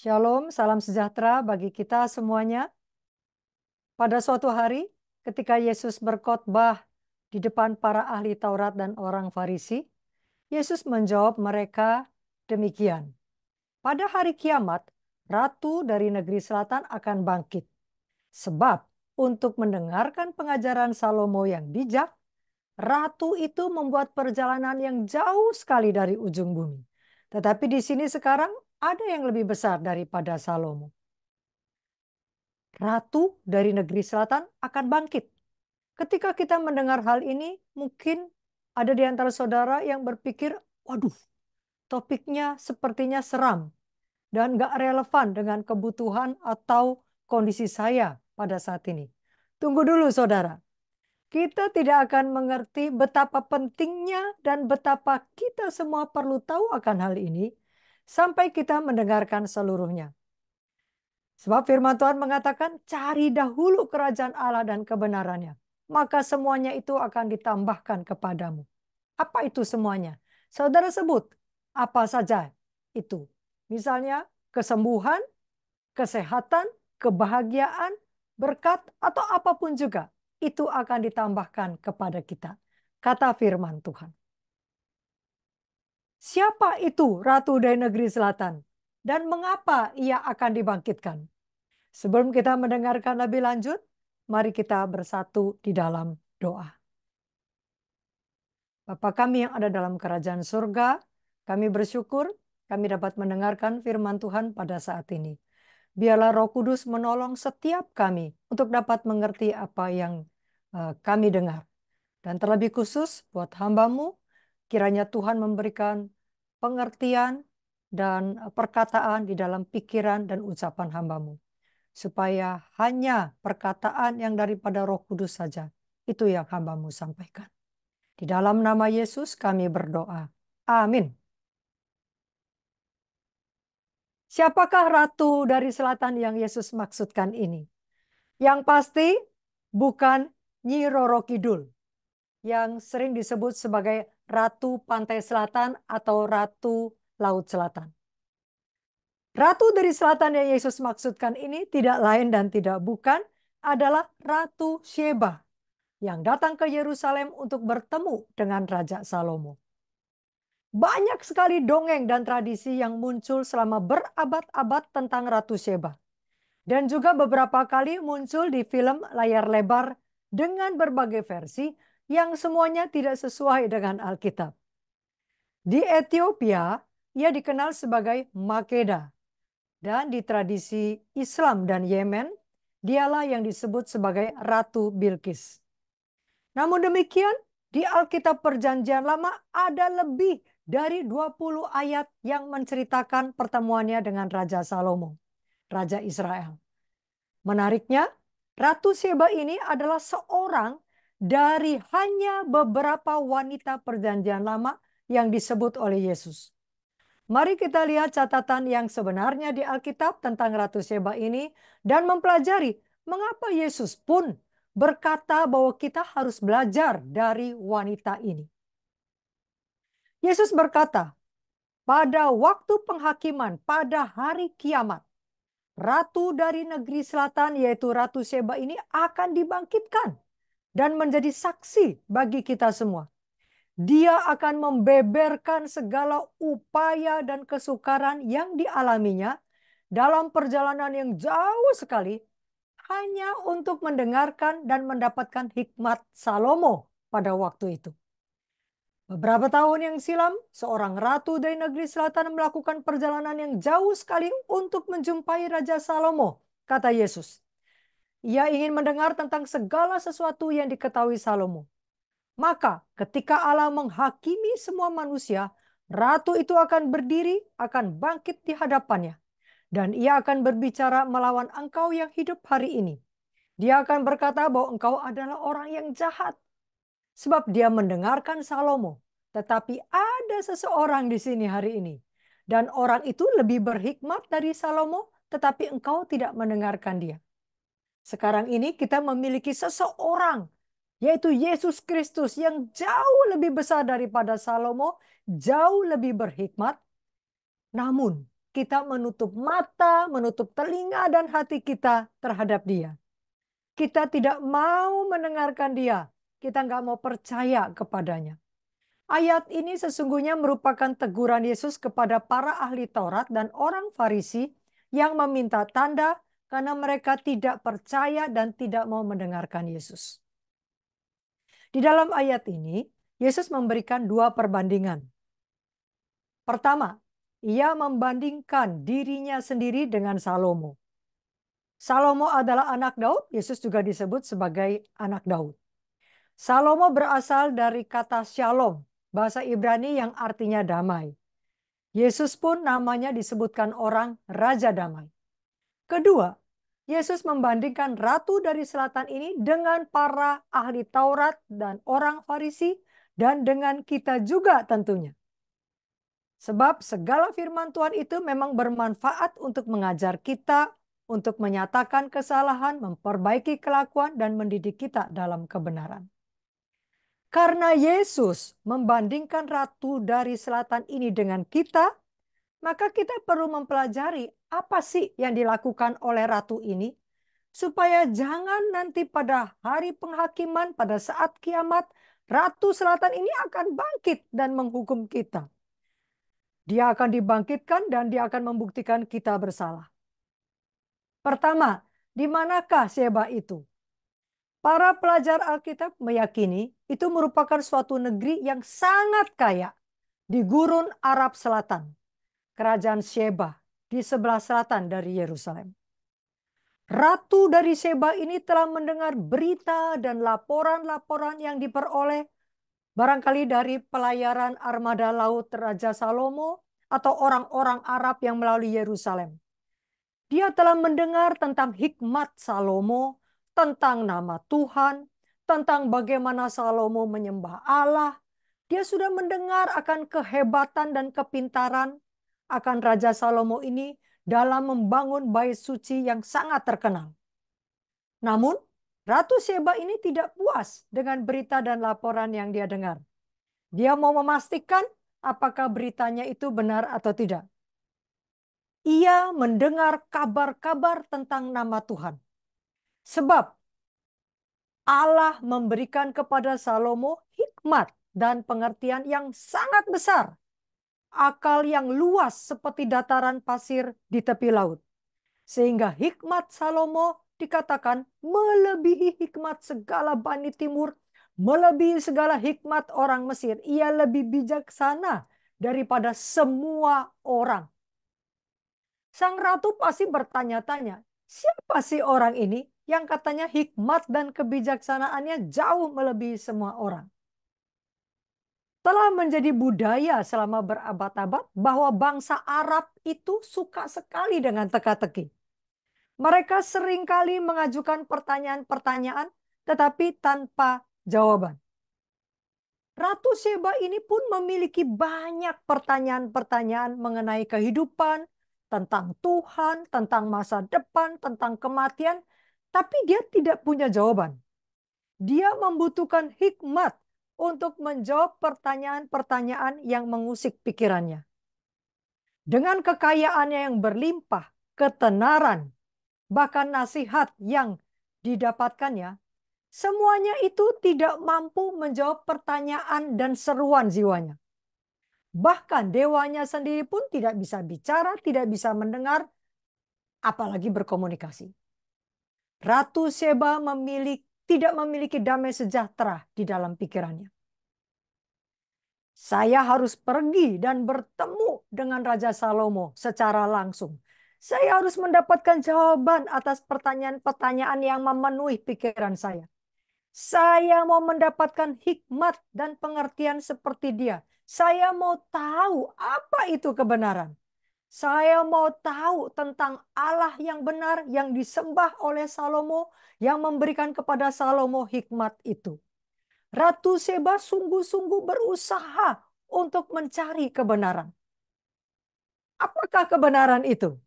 Shalom, salam sejahtera bagi kita semuanya. Pada suatu hari, ketika Yesus berkhotbah di depan para ahli Taurat dan orang Farisi, Yesus menjawab mereka demikian. Pada hari kiamat, ratu dari negeri selatan akan bangkit. Sebab untuk mendengarkan pengajaran Salomo yang bijak, ratu itu membuat perjalanan yang jauh sekali dari ujung bumi. Tetapi di sini sekarang ada yang lebih besar daripada Salomo. Ratu dari negeri selatan akan bangkit. Ketika kita mendengar hal ini, mungkin ada di antara saudara yang berpikir, waduh, topiknya sepertinya seram dan gak relevan dengan kebutuhan atau kondisi saya pada saat ini. Tunggu dulu saudara. Kita tidak akan mengerti betapa pentingnya dan betapa kita semua perlu tahu akan hal ini sampai kita mendengarkan seluruhnya. Sebab firman Tuhan mengatakan, cari dahulu kerajaan Allah dan kebenarannya. Maka semuanya itu akan ditambahkan kepadamu. Apa itu semuanya? Saudara sebut apa saja itu. Misalnya kesembuhan, kesehatan, kebahagiaan, berkat, atau apapun juga. Itu akan ditambahkan kepada kita. Kata firman Tuhan. Siapa itu ratu dari negeri selatan? Dan mengapa ia akan dibangkitkan? Sebelum kita mendengarkan lebih lanjut, mari kita bersatu di dalam doa. Bapa kami yang ada dalam kerajaan surga, kami bersyukur kami dapat mendengarkan firman Tuhan pada saat ini. Biarlah roh kudus menolong setiap kami untuk dapat mengerti apa yang eh, kami dengar. Dan terlebih khusus buat hambamu Kiranya Tuhan memberikan pengertian dan eh, perkataan di dalam pikiran dan ucapan hambamu. Supaya hanya perkataan yang daripada roh kudus saja. Itu yang hambamu sampaikan. Di dalam nama Yesus kami berdoa. Amin. Siapakah ratu dari selatan yang Yesus maksudkan ini? Yang pasti bukan Nyi Roro Kidul yang sering disebut sebagai Ratu Pantai Selatan atau Ratu Laut Selatan. Ratu dari selatan yang Yesus maksudkan ini tidak lain dan tidak bukan adalah Ratu Sheba yang datang ke Yerusalem untuk bertemu dengan Raja Salomo. Banyak sekali dongeng dan tradisi yang muncul selama berabad-abad tentang Ratu Sheba. Dan juga beberapa kali muncul di film layar lebar dengan berbagai versi yang semuanya tidak sesuai dengan Alkitab. Di Ethiopia, ia dikenal sebagai Makeda. Dan di tradisi Islam dan Yemen, dialah yang disebut sebagai Ratu Bilqis. Namun demikian, di Alkitab Perjanjian Lama ada lebih dari 20 ayat yang menceritakan pertemuannya dengan Raja Salomo, Raja Israel. Menariknya, Ratu Sheba ini adalah seorang dari hanya beberapa wanita Perjanjian Lama yang disebut oleh Yesus. Mari kita lihat catatan yang sebenarnya di Alkitab tentang Ratu Seba ini dan mempelajari mengapa Yesus pun berkata bahwa kita harus belajar dari wanita ini. Yesus berkata, pada waktu penghakiman, pada hari kiamat, ratu dari negeri selatan yaitu Ratu Seba ini akan dibangkitkan dan menjadi saksi bagi kita semua. Dia akan membeberkan segala upaya dan kesukaran yang dialaminya dalam perjalanan yang jauh sekali hanya untuk mendengarkan dan mendapatkan hikmat Salomo pada waktu itu. Beberapa tahun yang silam, seorang ratu dari negeri selatan melakukan perjalanan yang jauh sekali untuk menjumpai Raja Salomo, kata Yesus. Ia ingin mendengar tentang segala sesuatu yang diketahui Salomo. Maka ketika Allah menghakimi semua manusia, ratu itu akan berdiri, akan bangkit di hadapannya. Dan ia akan berbicara melawan engkau yang hidup hari ini. Dia akan berkata bahwa engkau adalah orang yang jahat. Sebab dia mendengarkan Salomo. Tetapi ada seseorang di sini hari ini. Dan orang itu lebih berhikmat dari Salomo, tetapi engkau tidak mendengarkan dia. Sekarang ini kita memiliki seseorang yaitu Yesus Kristus yang jauh lebih besar daripada Salomo, jauh lebih berhikmat. Namun kita menutup mata, menutup telinga dan hati kita terhadap dia. Kita tidak mau mendengarkan dia. Kita nggak mau percaya kepadanya. Ayat ini sesungguhnya merupakan teguran Yesus kepada para ahli Taurat dan orang Farisi yang meminta tanda karena mereka tidak percaya dan tidak mau mendengarkan Yesus. Di dalam ayat ini, Yesus memberikan dua perbandingan. Pertama, ia membandingkan dirinya sendiri dengan Salomo. Salomo adalah anak Daud, Yesus juga disebut sebagai anak Daud. Salomo berasal dari kata shalom, bahasa Ibrani yang artinya damai. Yesus pun namanya disebutkan orang Raja Damai. Kedua, Yesus membandingkan ratu dari selatan ini dengan para ahli Taurat dan orang Farisi dan dengan kita juga tentunya. Sebab segala firman Tuhan itu memang bermanfaat untuk mengajar kita untuk menyatakan kesalahan, memperbaiki kelakuan dan mendidik kita dalam kebenaran. Karena Yesus membandingkan ratu dari selatan ini dengan kita, maka kita perlu mempelajari apa sih yang dilakukan oleh ratu ini, supaya jangan nanti pada hari penghakiman, pada saat kiamat, ratu selatan ini akan bangkit dan menghukum kita. Dia akan dibangkitkan dan dia akan membuktikan kita bersalah. Pertama, di manakah Seba itu? Para pelajar Alkitab meyakini itu merupakan suatu negeri yang sangat kaya di gurun Arab Selatan kerajaan Sheba di sebelah selatan dari Yerusalem. Ratu dari Sheba ini telah mendengar berita dan laporan-laporan yang diperoleh barangkali dari pelayaran armada laut Raja Salomo atau orang-orang Arab yang melalui Yerusalem. Dia telah mendengar tentang hikmat Salomo, tentang nama Tuhan, tentang bagaimana Salomo menyembah Allah. Dia sudah mendengar akan kehebatan dan kepintaran akan Raja Salomo ini dalam membangun bait suci yang sangat terkenal. Namun, Ratu Sheba ini tidak puas dengan berita dan laporan yang dia dengar. Dia mau memastikan apakah beritanya itu benar atau tidak. Ia mendengar kabar-kabar tentang nama Tuhan. Sebab Allah memberikan kepada Salomo hikmat dan pengertian yang sangat besar akal yang luas seperti dataran pasir di tepi laut. Sehingga hikmat Salomo dikatakan melebihi hikmat segala Bani Timur, melebihi segala hikmat orang Mesir. Ia lebih bijaksana daripada semua orang. Sang ratu pasti bertanya-tanya, siapa sih orang ini yang katanya hikmat dan kebijaksanaannya jauh melebihi semua orang? telah menjadi budaya selama berabad-abad bahwa bangsa Arab itu suka sekali dengan teka-teki. Mereka seringkali mengajukan pertanyaan-pertanyaan tetapi tanpa jawaban. Ratu Seba ini pun memiliki banyak pertanyaan-pertanyaan mengenai kehidupan, tentang Tuhan, tentang masa depan, tentang kematian, tapi dia tidak punya jawaban. Dia membutuhkan hikmat untuk menjawab pertanyaan-pertanyaan yang mengusik pikirannya. Dengan kekayaannya yang berlimpah, ketenaran, bahkan nasihat yang didapatkannya, semuanya itu tidak mampu menjawab pertanyaan dan seruan jiwanya. Bahkan dewanya sendiri pun tidak bisa bicara, tidak bisa mendengar, apalagi berkomunikasi. Ratu Seba memilih tidak memiliki damai sejahtera di dalam pikirannya. Saya harus pergi dan bertemu dengan Raja Salomo secara langsung. Saya harus mendapatkan jawaban atas pertanyaan-pertanyaan yang memenuhi pikiran saya. Saya mau mendapatkan hikmat dan pengertian seperti dia. Saya mau tahu apa itu kebenaran. Saya mau tahu tentang Allah yang benar yang disembah oleh Salomo yang memberikan kepada Salomo hikmat itu. Ratu Seba sungguh-sungguh berusaha untuk mencari kebenaran. Apakah kebenaran itu?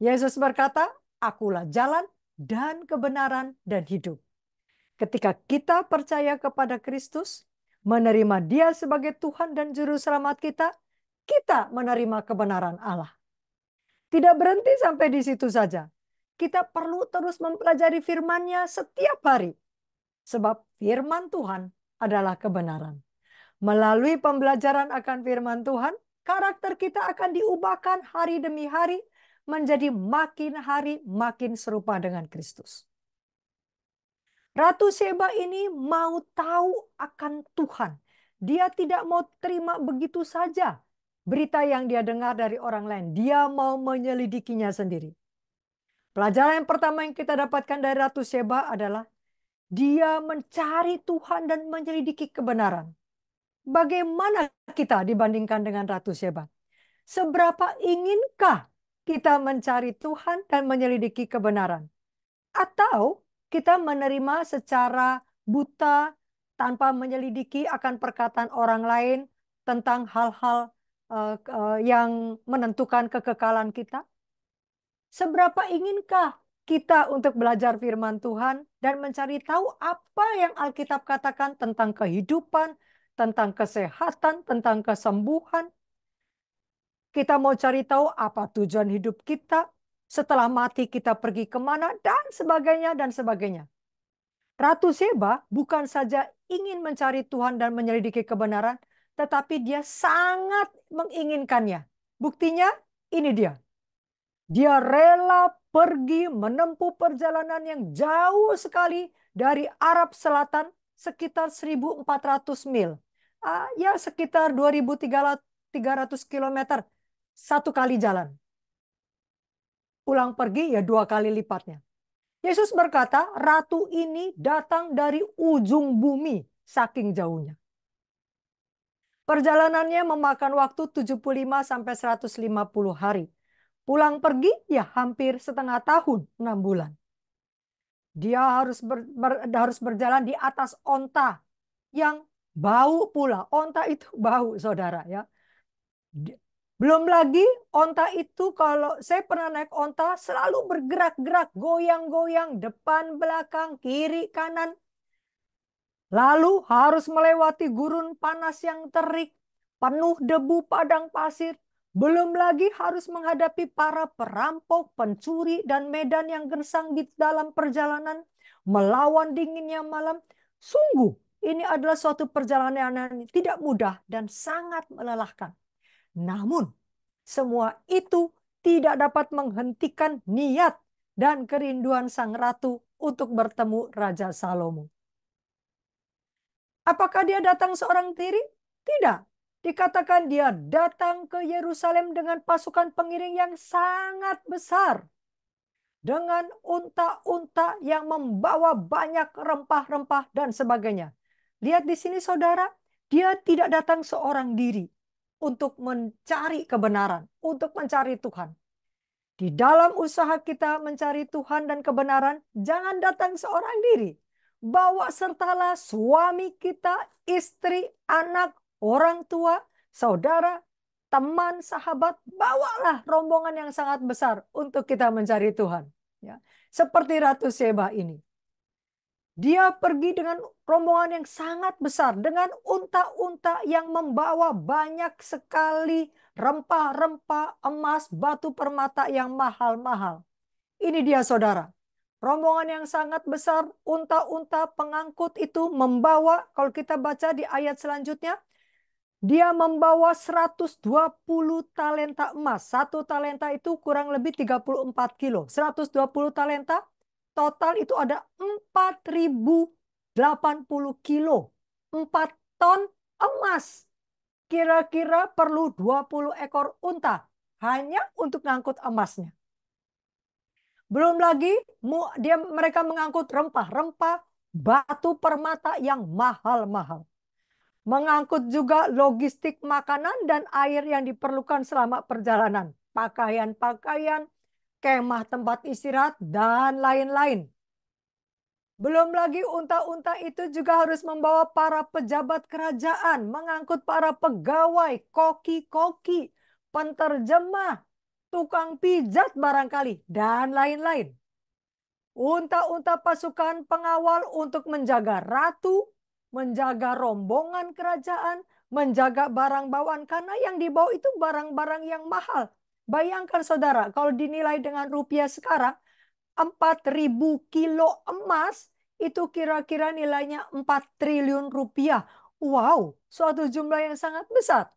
Yesus berkata, "Akulah jalan dan kebenaran dan hidup." Ketika kita percaya kepada Kristus, menerima Dia sebagai Tuhan dan Juru Selamat kita, kita menerima kebenaran Allah. Tidak berhenti sampai di situ saja. Kita perlu terus mempelajari firman-Nya setiap hari. Sebab firman Tuhan adalah kebenaran. Melalui pembelajaran akan firman Tuhan, karakter kita akan diubahkan hari demi hari menjadi makin hari makin serupa dengan Kristus. Ratu Seba ini mau tahu akan Tuhan. Dia tidak mau terima begitu saja berita yang dia dengar dari orang lain. Dia mau menyelidikinya sendiri. Pelajaran yang pertama yang kita dapatkan dari Ratu Sheba adalah dia mencari Tuhan dan menyelidiki kebenaran. Bagaimana kita dibandingkan dengan Ratu Sheba? Seberapa inginkah kita mencari Tuhan dan menyelidiki kebenaran? Atau kita menerima secara buta tanpa menyelidiki akan perkataan orang lain tentang hal-hal uh, uh, yang menentukan kekekalan kita? Seberapa inginkah kita untuk belajar firman Tuhan dan mencari tahu apa yang Alkitab katakan tentang kehidupan, tentang kesehatan, tentang kesembuhan. Kita mau cari tahu apa tujuan hidup kita, setelah mati kita pergi kemana, dan sebagainya, dan sebagainya. Ratu Seba bukan saja ingin mencari Tuhan dan menyelidiki kebenaran, tetapi dia sangat menginginkannya. Buktinya ini dia. Dia rela pergi menempuh perjalanan yang jauh sekali dari Arab Selatan sekitar 1400 mil. Uh, ya sekitar 2300 km satu kali jalan. Pulang pergi ya dua kali lipatnya. Yesus berkata, ratu ini datang dari ujung bumi saking jauhnya. Perjalanannya memakan waktu 75 sampai 150 hari. Pulang pergi ya hampir setengah tahun, 6 bulan. Dia harus ber, ber, harus berjalan di atas onta yang bau pula. Onta itu bau, Saudara ya. Belum lagi onta itu kalau saya pernah naik onta selalu bergerak-gerak, goyang-goyang, depan, belakang, kiri, kanan. Lalu harus melewati gurun panas yang terik, penuh debu padang pasir, belum lagi harus menghadapi para perampok, pencuri, dan medan yang gersang di dalam perjalanan, melawan dinginnya malam. Sungguh, ini adalah suatu perjalanan yang tidak mudah dan sangat melelahkan. Namun, semua itu tidak dapat menghentikan niat dan kerinduan sang ratu untuk bertemu Raja Salomo. Apakah dia datang seorang diri? Tidak. Dikatakan dia datang ke Yerusalem dengan pasukan pengiring yang sangat besar. Dengan unta-unta yang membawa banyak rempah-rempah dan sebagainya. Lihat di sini saudara, dia tidak datang seorang diri untuk mencari kebenaran, untuk mencari Tuhan. Di dalam usaha kita mencari Tuhan dan kebenaran, jangan datang seorang diri bawa sertalah suami kita, istri, anak, orang tua, saudara, teman, sahabat, bawalah rombongan yang sangat besar untuk kita mencari Tuhan. Ya. Seperti Ratu Seba ini. Dia pergi dengan rombongan yang sangat besar, dengan unta-unta yang membawa banyak sekali rempah-rempah, emas, batu permata yang mahal-mahal. Ini dia saudara. Rombongan yang sangat besar, unta-unta pengangkut itu membawa, kalau kita baca di ayat selanjutnya, dia membawa 120 talenta emas. Satu talenta itu kurang lebih 34 kilo. 120 talenta, total itu ada 4.080 kilo. 4 ton emas. Kira-kira perlu 20 ekor unta hanya untuk ngangkut emasnya. Belum lagi dia mereka mengangkut rempah-rempah, batu permata yang mahal-mahal. Mengangkut juga logistik makanan dan air yang diperlukan selama perjalanan, pakaian-pakaian, kemah tempat istirahat, dan lain-lain. Belum lagi unta-unta itu juga harus membawa para pejabat kerajaan, mengangkut para pegawai, koki-koki, penterjemah, tukang pijat barangkali, dan lain-lain. Unta-unta pasukan pengawal untuk menjaga ratu, menjaga rombongan kerajaan, menjaga barang bawaan. Karena yang dibawa itu barang-barang yang mahal. Bayangkan saudara, kalau dinilai dengan rupiah sekarang, 4.000 kilo emas itu kira-kira nilainya 4 triliun rupiah. Wow, suatu jumlah yang sangat besar.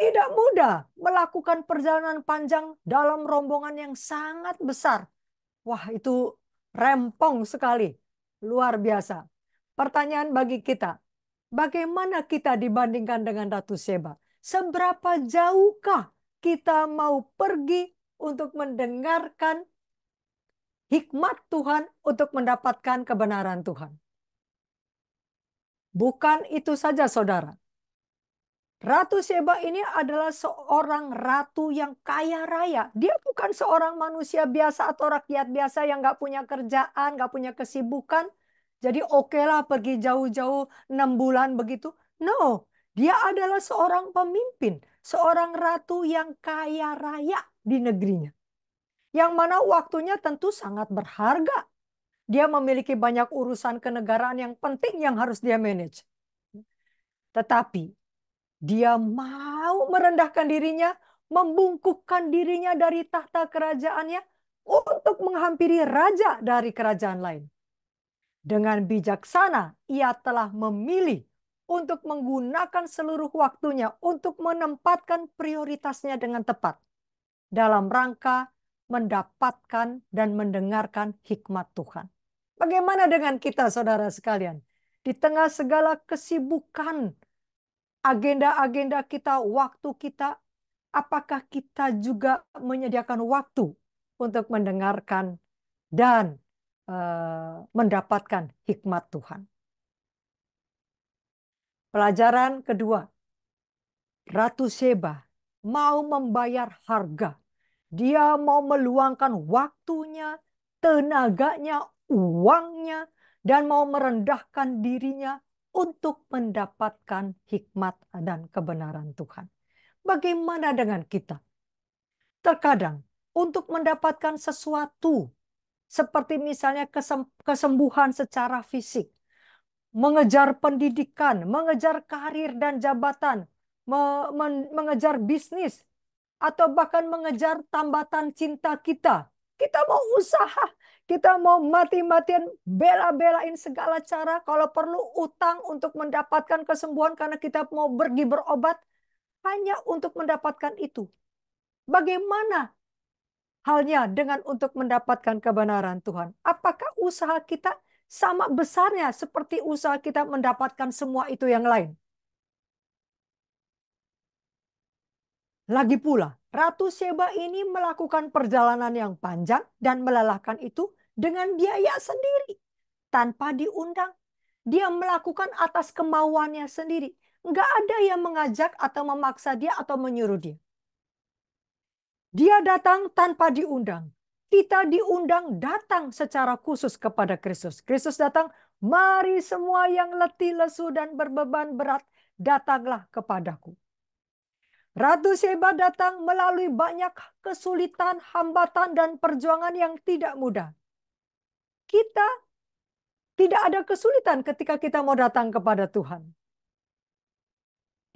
Tidak mudah melakukan perjalanan panjang dalam rombongan yang sangat besar. Wah, itu rempong sekali. Luar biasa. Pertanyaan bagi kita, bagaimana kita dibandingkan dengan Ratu Seba? Seberapa jauhkah kita mau pergi untuk mendengarkan hikmat Tuhan untuk mendapatkan kebenaran Tuhan? Bukan itu saja, saudara. Ratu Seba ini adalah seorang ratu yang kaya raya. Dia bukan seorang manusia biasa atau rakyat biasa yang nggak punya kerjaan, nggak punya kesibukan. Jadi oke okay lah pergi jauh-jauh 6 bulan begitu. No, dia adalah seorang pemimpin, seorang ratu yang kaya raya di negerinya. Yang mana waktunya tentu sangat berharga. Dia memiliki banyak urusan kenegaraan yang penting yang harus dia manage. Tetapi dia mau merendahkan dirinya, membungkukkan dirinya dari tahta kerajaannya untuk menghampiri raja dari kerajaan lain. Dengan bijaksana, ia telah memilih untuk menggunakan seluruh waktunya untuk menempatkan prioritasnya dengan tepat dalam rangka mendapatkan dan mendengarkan hikmat Tuhan. Bagaimana dengan kita, saudara sekalian? Di tengah segala kesibukan agenda-agenda kita, waktu kita, apakah kita juga menyediakan waktu untuk mendengarkan dan uh, mendapatkan hikmat Tuhan. Pelajaran kedua, Ratu Seba mau membayar harga. Dia mau meluangkan waktunya, tenaganya, uangnya, dan mau merendahkan dirinya untuk mendapatkan hikmat dan kebenaran Tuhan. Bagaimana dengan kita? Terkadang untuk mendapatkan sesuatu seperti misalnya kesembuhan secara fisik, mengejar pendidikan, mengejar karir dan jabatan, mengejar bisnis, atau bahkan mengejar tambatan cinta kita. Kita mau usaha, kita mau mati-matian bela-belain segala cara. Kalau perlu utang untuk mendapatkan kesembuhan karena kita mau pergi berobat hanya untuk mendapatkan itu. Bagaimana halnya dengan untuk mendapatkan kebenaran Tuhan? Apakah usaha kita sama besarnya seperti usaha kita mendapatkan semua itu yang lain? Lagi pula, Ratu Sheba ini melakukan perjalanan yang panjang dan melelahkan itu dengan biaya sendiri. Tanpa diundang. Dia melakukan atas kemauannya sendiri. Nggak ada yang mengajak atau memaksa dia atau menyuruh dia. Dia datang tanpa diundang. Kita diundang datang secara khusus kepada Kristus. Kristus datang, mari semua yang letih, lesu, dan berbeban berat, datanglah kepadaku. Ratu Sheba datang melalui banyak kesulitan, hambatan, dan perjuangan yang tidak mudah. Kita tidak ada kesulitan ketika kita mau datang kepada Tuhan.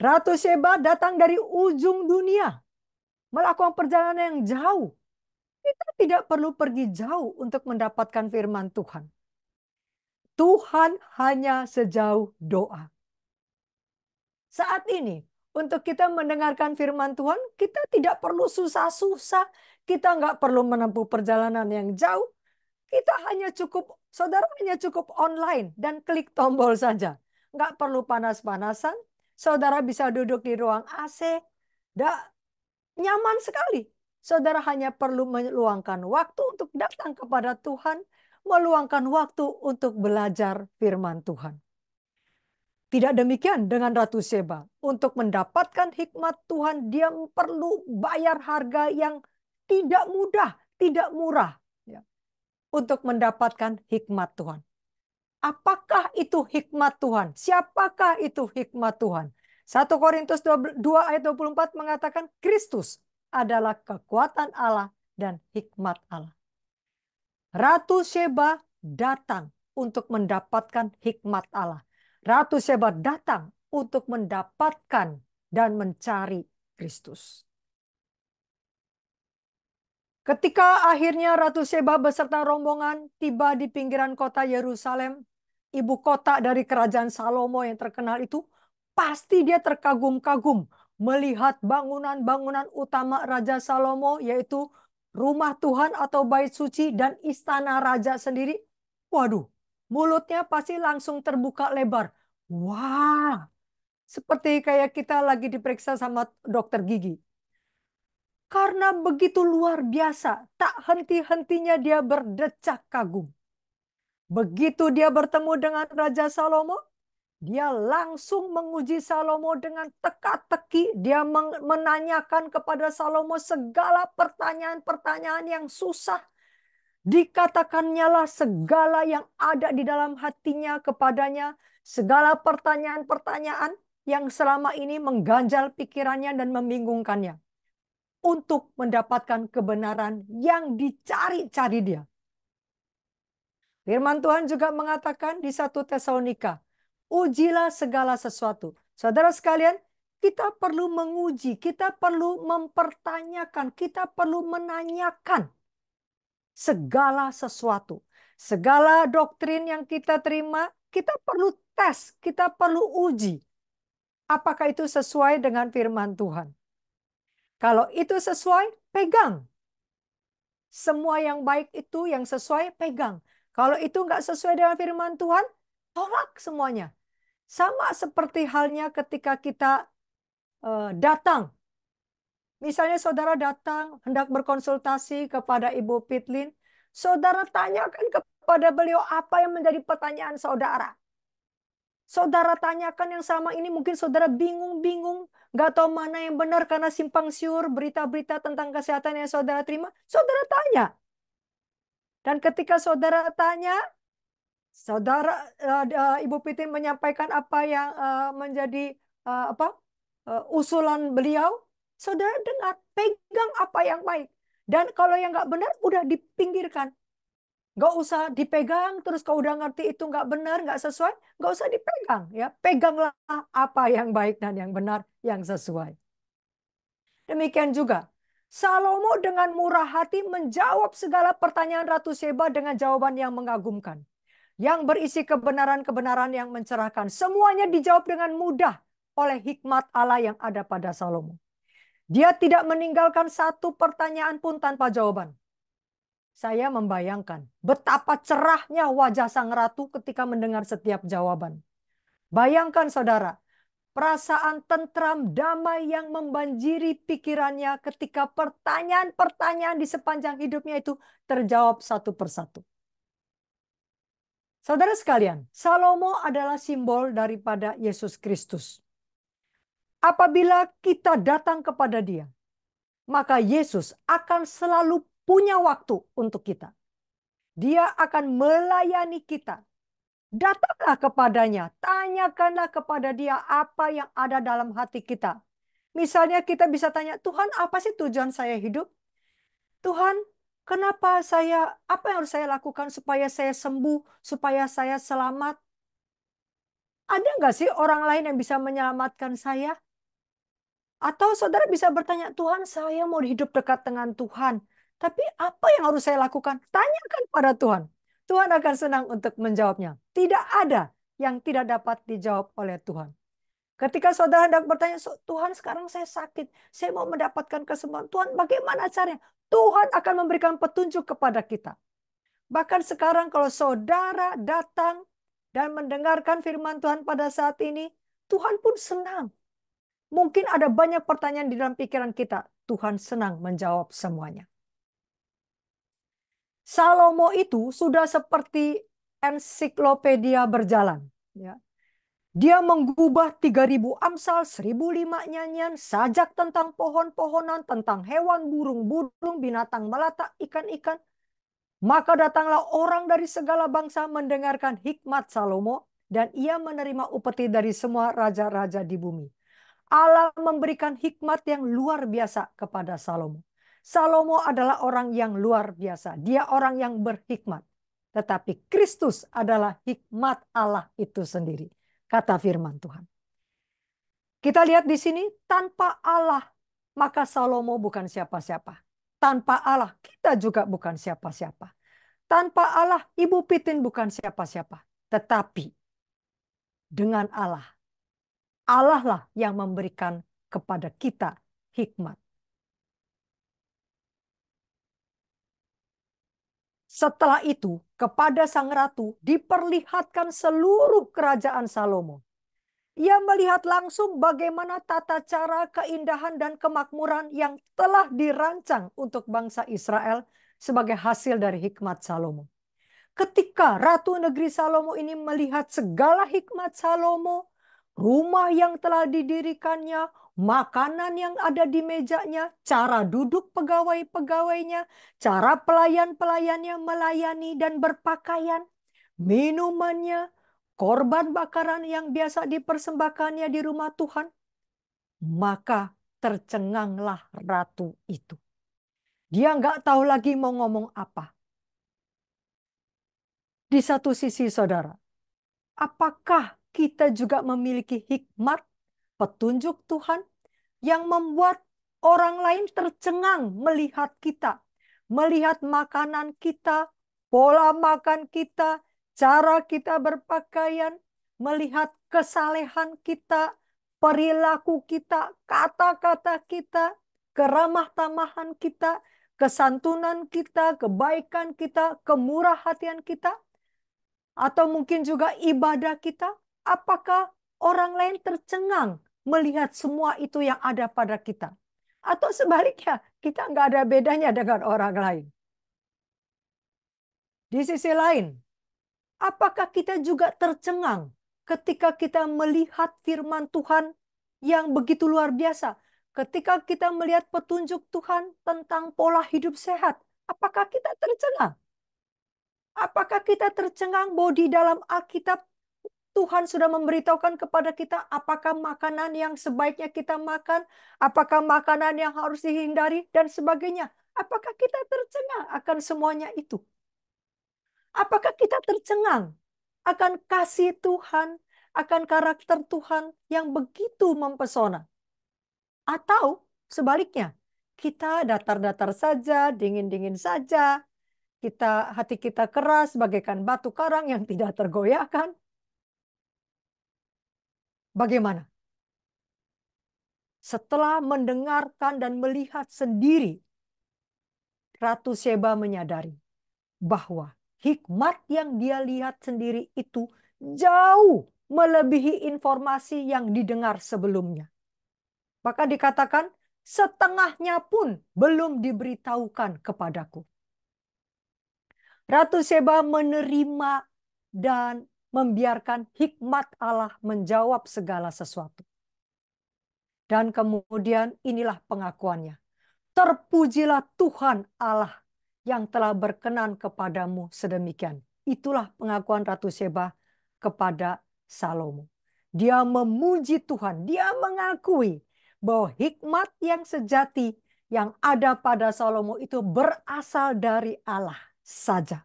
Ratu Sheba datang dari ujung dunia, melakukan perjalanan yang jauh. Kita tidak perlu pergi jauh untuk mendapatkan firman Tuhan. Tuhan hanya sejauh doa. Saat ini, untuk kita mendengarkan firman Tuhan, kita tidak perlu susah-susah. Kita nggak perlu menempuh perjalanan yang jauh. Kita hanya cukup, saudara hanya cukup online dan klik tombol saja. Nggak perlu panas-panasan. Saudara bisa duduk di ruang AC. Nggak nyaman sekali. Saudara hanya perlu meluangkan waktu untuk datang kepada Tuhan. Meluangkan waktu untuk belajar firman Tuhan. Tidak demikian dengan Ratu Seba. Untuk mendapatkan hikmat Tuhan, dia perlu bayar harga yang tidak mudah, tidak murah. Ya. Untuk mendapatkan hikmat Tuhan. Apakah itu hikmat Tuhan? Siapakah itu hikmat Tuhan? 1 Korintus 2 ayat 24 mengatakan Kristus adalah kekuatan Allah dan hikmat Allah. Ratu Sheba datang untuk mendapatkan hikmat Allah Ratu Sheba datang untuk mendapatkan dan mencari Kristus. Ketika akhirnya Ratu Sheba beserta rombongan tiba di pinggiran kota Yerusalem, ibu kota dari kerajaan Salomo yang terkenal itu, pasti dia terkagum-kagum melihat bangunan-bangunan utama Raja Salomo yaitu rumah Tuhan atau bait suci dan istana raja sendiri. Waduh, mulutnya pasti langsung terbuka lebar. Wah, seperti kayak kita lagi diperiksa sama dokter gigi. Karena begitu luar biasa, tak henti-hentinya dia berdecak kagum. Begitu dia bertemu dengan Raja Salomo, dia langsung menguji Salomo dengan teka-teki. Dia menanyakan kepada Salomo segala pertanyaan-pertanyaan yang susah Dikatakannya segala yang ada di dalam hatinya kepadanya, segala pertanyaan-pertanyaan yang selama ini mengganjal pikirannya dan membingungkannya untuk mendapatkan kebenaran yang dicari-cari dia. Firman Tuhan juga mengatakan di satu Tesalonika, ujilah segala sesuatu. Saudara sekalian, kita perlu menguji, kita perlu mempertanyakan, kita perlu menanyakan segala sesuatu. Segala doktrin yang kita terima, kita perlu tes, kita perlu uji. Apakah itu sesuai dengan firman Tuhan? Kalau itu sesuai, pegang. Semua yang baik itu yang sesuai, pegang. Kalau itu nggak sesuai dengan firman Tuhan, tolak semuanya. Sama seperti halnya ketika kita uh, datang Misalnya saudara datang hendak berkonsultasi kepada Ibu Pitlin, saudara tanyakan kepada beliau apa yang menjadi pertanyaan saudara. Saudara tanyakan yang sama ini mungkin saudara bingung-bingung, gak tahu mana yang benar karena simpang siur berita-berita tentang kesehatan yang saudara terima, saudara tanya. Dan ketika saudara tanya, saudara uh, Ibu Pitlin menyampaikan apa yang uh, menjadi uh, apa uh, usulan beliau, Saudara dengar, pegang apa yang baik. Dan kalau yang nggak benar, udah dipinggirkan. Nggak usah dipegang, terus kau udah ngerti itu nggak benar, nggak sesuai, nggak usah dipegang. ya Peganglah apa yang baik dan yang benar, yang sesuai. Demikian juga, Salomo dengan murah hati menjawab segala pertanyaan Ratu Seba dengan jawaban yang mengagumkan. Yang berisi kebenaran-kebenaran yang mencerahkan. Semuanya dijawab dengan mudah oleh hikmat Allah yang ada pada Salomo. Dia tidak meninggalkan satu pertanyaan pun tanpa jawaban. Saya membayangkan betapa cerahnya wajah sang ratu ketika mendengar setiap jawaban. Bayangkan saudara, perasaan tentram damai yang membanjiri pikirannya ketika pertanyaan-pertanyaan di sepanjang hidupnya itu terjawab satu persatu. Saudara sekalian, Salomo adalah simbol daripada Yesus Kristus. Apabila kita datang kepada Dia, maka Yesus akan selalu punya waktu untuk kita. Dia akan melayani kita. Datanglah kepadanya, tanyakanlah kepada Dia apa yang ada dalam hati kita. Misalnya, kita bisa tanya, "Tuhan, apa sih tujuan saya hidup?" Tuhan, kenapa saya apa yang harus saya lakukan supaya saya sembuh, supaya saya selamat? Ada nggak sih orang lain yang bisa menyelamatkan saya? Atau saudara bisa bertanya, Tuhan saya mau hidup dekat dengan Tuhan. Tapi apa yang harus saya lakukan? Tanyakan pada Tuhan. Tuhan akan senang untuk menjawabnya. Tidak ada yang tidak dapat dijawab oleh Tuhan. Ketika saudara hendak bertanya, Tuhan sekarang saya sakit, saya mau mendapatkan kesembuhan. Tuhan bagaimana caranya? Tuhan akan memberikan petunjuk kepada kita. Bahkan sekarang kalau saudara datang dan mendengarkan firman Tuhan pada saat ini, Tuhan pun senang Mungkin ada banyak pertanyaan di dalam pikiran kita. Tuhan senang menjawab semuanya. Salomo itu sudah seperti ensiklopedia berjalan. Ya. Dia menggubah 3.000 amsal, 1.005 nyanyian, sajak tentang pohon-pohonan, tentang hewan, burung-burung, binatang melata, ikan-ikan. Maka datanglah orang dari segala bangsa mendengarkan hikmat Salomo dan ia menerima upeti dari semua raja-raja di bumi. Allah memberikan hikmat yang luar biasa kepada Salomo. Salomo adalah orang yang luar biasa. Dia orang yang berhikmat. Tetapi Kristus adalah hikmat Allah itu sendiri. Kata firman Tuhan. Kita lihat di sini, tanpa Allah maka Salomo bukan siapa-siapa. Tanpa Allah kita juga bukan siapa-siapa. Tanpa Allah Ibu Pitin bukan siapa-siapa. Tetapi dengan Allah Allah lah yang memberikan kepada kita hikmat. Setelah itu, kepada sang ratu diperlihatkan seluruh kerajaan Salomo. Ia melihat langsung bagaimana tata cara keindahan dan kemakmuran yang telah dirancang untuk bangsa Israel sebagai hasil dari hikmat Salomo. Ketika Ratu Negeri Salomo ini melihat segala hikmat Salomo, rumah yang telah didirikannya, makanan yang ada di mejanya, cara duduk pegawai-pegawainya, cara pelayan-pelayannya melayani dan berpakaian, minumannya, korban bakaran yang biasa dipersembahkannya di rumah Tuhan, maka tercenganglah ratu itu. Dia nggak tahu lagi mau ngomong apa. Di satu sisi, saudara, apakah kita juga memiliki hikmat, petunjuk Tuhan yang membuat orang lain tercengang melihat kita, melihat makanan kita, pola makan kita, cara kita berpakaian, melihat kesalehan kita, perilaku kita, kata-kata kita, keramah-tamahan kita, kesantunan kita, kebaikan kita, kemurahan hatian kita, atau mungkin juga ibadah kita, Apakah orang lain tercengang melihat semua itu yang ada pada kita? Atau sebaliknya, kita nggak ada bedanya dengan orang lain. Di sisi lain, apakah kita juga tercengang ketika kita melihat firman Tuhan yang begitu luar biasa? Ketika kita melihat petunjuk Tuhan tentang pola hidup sehat, apakah kita tercengang? Apakah kita tercengang bahwa dalam Alkitab Tuhan sudah memberitahukan kepada kita apakah makanan yang sebaiknya kita makan, apakah makanan yang harus dihindari, dan sebagainya. Apakah kita tercengang akan semuanya itu? Apakah kita tercengang akan kasih Tuhan, akan karakter Tuhan yang begitu mempesona? Atau sebaliknya, kita datar-datar saja, dingin-dingin saja, kita hati kita keras bagaikan batu karang yang tidak tergoyahkan Bagaimana? Setelah mendengarkan dan melihat sendiri, Ratu Seba menyadari bahwa hikmat yang dia lihat sendiri itu jauh melebihi informasi yang didengar sebelumnya. Maka dikatakan, setengahnya pun belum diberitahukan kepadaku. Ratu Seba menerima dan membiarkan hikmat Allah menjawab segala sesuatu. Dan kemudian inilah pengakuannya. Terpujilah Tuhan Allah yang telah berkenan kepadamu sedemikian. Itulah pengakuan Ratu Seba kepada Salomo. Dia memuji Tuhan, dia mengakui bahwa hikmat yang sejati yang ada pada Salomo itu berasal dari Allah saja.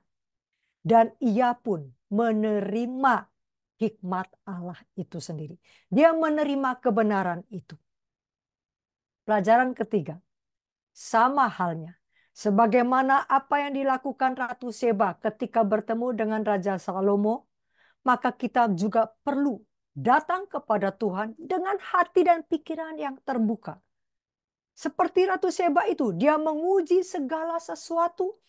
Dan ia pun menerima hikmat Allah itu sendiri. Dia menerima kebenaran itu. Pelajaran ketiga, sama halnya. Sebagaimana apa yang dilakukan Ratu Seba ketika bertemu dengan Raja Salomo, maka kita juga perlu datang kepada Tuhan dengan hati dan pikiran yang terbuka. Seperti Ratu Seba itu, dia menguji segala sesuatu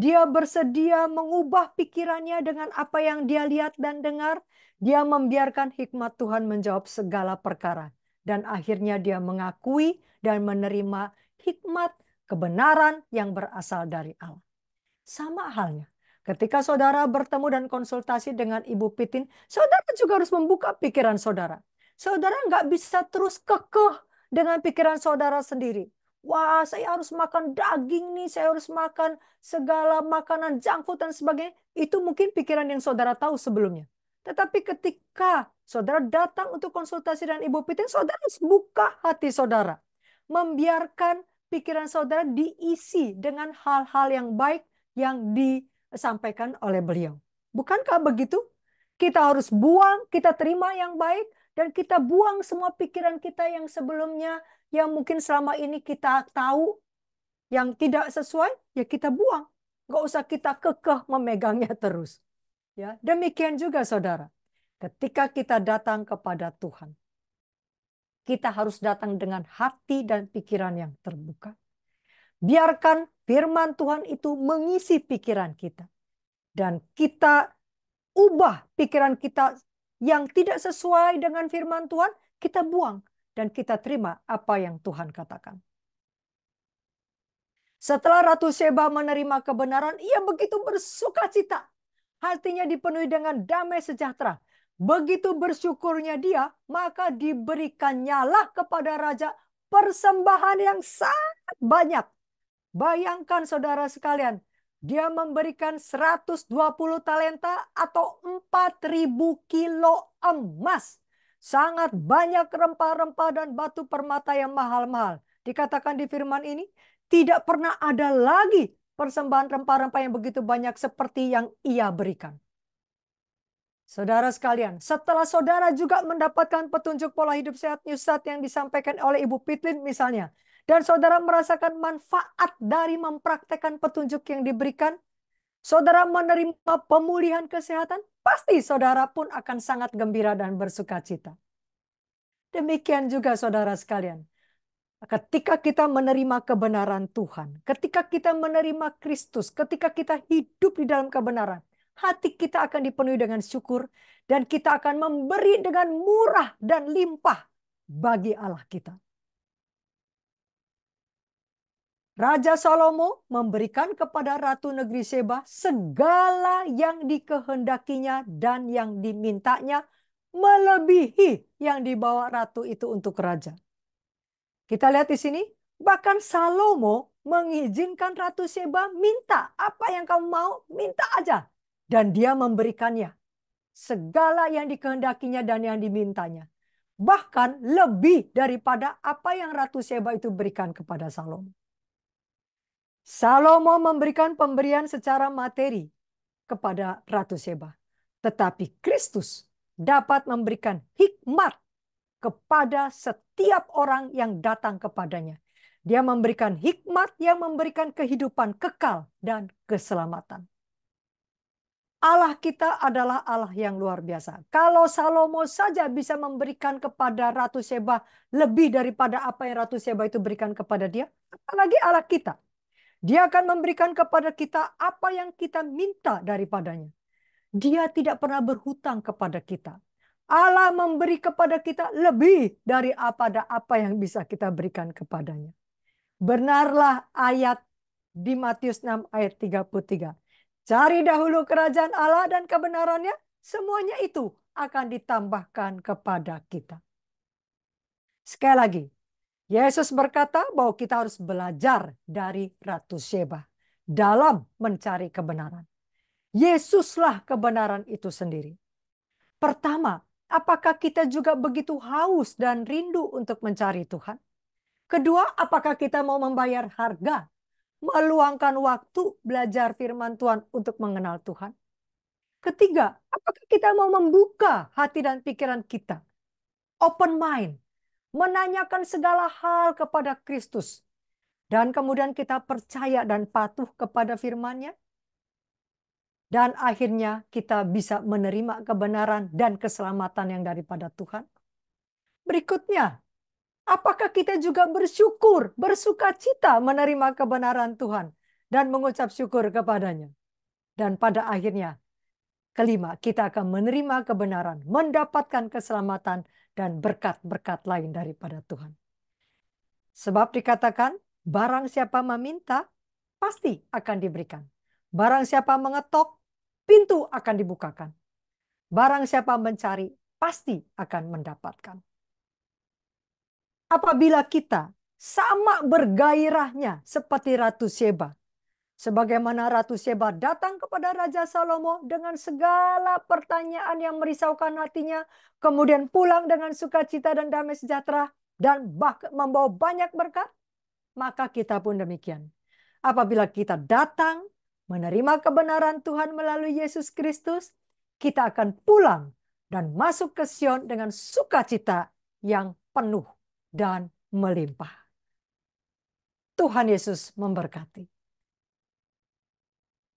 dia bersedia mengubah pikirannya dengan apa yang dia lihat dan dengar. Dia membiarkan hikmat Tuhan menjawab segala perkara. Dan akhirnya dia mengakui dan menerima hikmat kebenaran yang berasal dari Allah. Sama halnya, ketika saudara bertemu dan konsultasi dengan Ibu Pitin, saudara juga harus membuka pikiran saudara. Saudara nggak bisa terus kekeh dengan pikiran saudara sendiri. Wah, saya harus makan daging nih, saya harus makan segala makanan junk dan sebagainya. Itu mungkin pikiran yang saudara tahu sebelumnya. Tetapi ketika saudara datang untuk konsultasi dengan Ibu Pitin, saudara harus buka hati saudara. Membiarkan pikiran saudara diisi dengan hal-hal yang baik yang disampaikan oleh beliau. Bukankah begitu? Kita harus buang, kita terima yang baik, dan kita buang semua pikiran kita yang sebelumnya yang mungkin selama ini kita tahu yang tidak sesuai ya kita buang. nggak usah kita kekeh memegangnya terus. Ya, demikian juga saudara. Ketika kita datang kepada Tuhan, kita harus datang dengan hati dan pikiran yang terbuka. Biarkan firman Tuhan itu mengisi pikiran kita. Dan kita ubah pikiran kita yang tidak sesuai dengan firman Tuhan, kita buang dan kita terima apa yang Tuhan katakan. Setelah Ratu Sheba menerima kebenaran, ia begitu bersuka cita. Hatinya dipenuhi dengan damai sejahtera. Begitu bersyukurnya dia, maka diberikan nyalah kepada raja persembahan yang sangat banyak. Bayangkan saudara sekalian, dia memberikan 120 talenta atau 4000 kilo emas sangat banyak rempah-rempah dan batu permata yang mahal-mahal. Dikatakan di firman ini, tidak pernah ada lagi persembahan rempah-rempah yang begitu banyak seperti yang ia berikan. Saudara sekalian, setelah saudara juga mendapatkan petunjuk pola hidup sehat new Start yang disampaikan oleh Ibu Pitlin misalnya, dan saudara merasakan manfaat dari mempraktekkan petunjuk yang diberikan, Saudara menerima pemulihan kesehatan, pasti saudara pun akan sangat gembira dan bersuka cita. Demikian juga saudara sekalian. Ketika kita menerima kebenaran Tuhan, ketika kita menerima Kristus, ketika kita hidup di dalam kebenaran, hati kita akan dipenuhi dengan syukur dan kita akan memberi dengan murah dan limpah bagi Allah kita. Raja Salomo memberikan kepada Ratu Negeri Seba segala yang dikehendakinya dan yang dimintanya melebihi yang dibawa ratu itu untuk raja. Kita lihat di sini, bahkan Salomo mengizinkan Ratu Seba minta apa yang kamu mau, minta aja. Dan dia memberikannya segala yang dikehendakinya dan yang dimintanya. Bahkan lebih daripada apa yang Ratu Seba itu berikan kepada Salomo. Salomo memberikan pemberian secara materi kepada Ratu Seba. Tetapi Kristus dapat memberikan hikmat kepada setiap orang yang datang kepadanya. Dia memberikan hikmat yang memberikan kehidupan kekal dan keselamatan. Allah kita adalah Allah yang luar biasa. Kalau Salomo saja bisa memberikan kepada Ratu Seba lebih daripada apa yang Ratu Seba itu berikan kepada dia, apalagi Allah kita dia akan memberikan kepada kita apa yang kita minta daripadanya. Dia tidak pernah berhutang kepada kita. Allah memberi kepada kita lebih dari apa apa yang bisa kita berikan kepadanya. Benarlah ayat di Matius 6 ayat 33. Cari dahulu kerajaan Allah dan kebenarannya, semuanya itu akan ditambahkan kepada kita. Sekali lagi, Yesus berkata bahwa kita harus belajar dari Ratu Sheba dalam mencari kebenaran. Yesuslah kebenaran itu sendiri. Pertama, apakah kita juga begitu haus dan rindu untuk mencari Tuhan? Kedua, apakah kita mau membayar harga, meluangkan waktu belajar firman Tuhan untuk mengenal Tuhan? Ketiga, apakah kita mau membuka hati dan pikiran kita? Open mind menanyakan segala hal kepada Kristus, dan kemudian kita percaya dan patuh kepada firman-Nya, dan akhirnya kita bisa menerima kebenaran dan keselamatan yang daripada Tuhan. Berikutnya, apakah kita juga bersyukur, bersuka cita menerima kebenaran Tuhan dan mengucap syukur kepadanya? Dan pada akhirnya, kelima, kita akan menerima kebenaran, mendapatkan keselamatan, dan berkat-berkat lain daripada Tuhan. Sebab dikatakan, barang siapa meminta, pasti akan diberikan. Barang siapa mengetok, pintu akan dibukakan. Barang siapa mencari, pasti akan mendapatkan. Apabila kita sama bergairahnya seperti Ratu Sheba, Sebagaimana Ratu Seba datang kepada Raja Salomo dengan segala pertanyaan yang merisaukan hatinya, kemudian pulang dengan sukacita dan damai sejahtera, dan membawa banyak berkat, maka kita pun demikian. Apabila kita datang menerima kebenaran Tuhan melalui Yesus Kristus, kita akan pulang dan masuk ke Sion dengan sukacita yang penuh dan melimpah. Tuhan Yesus memberkati.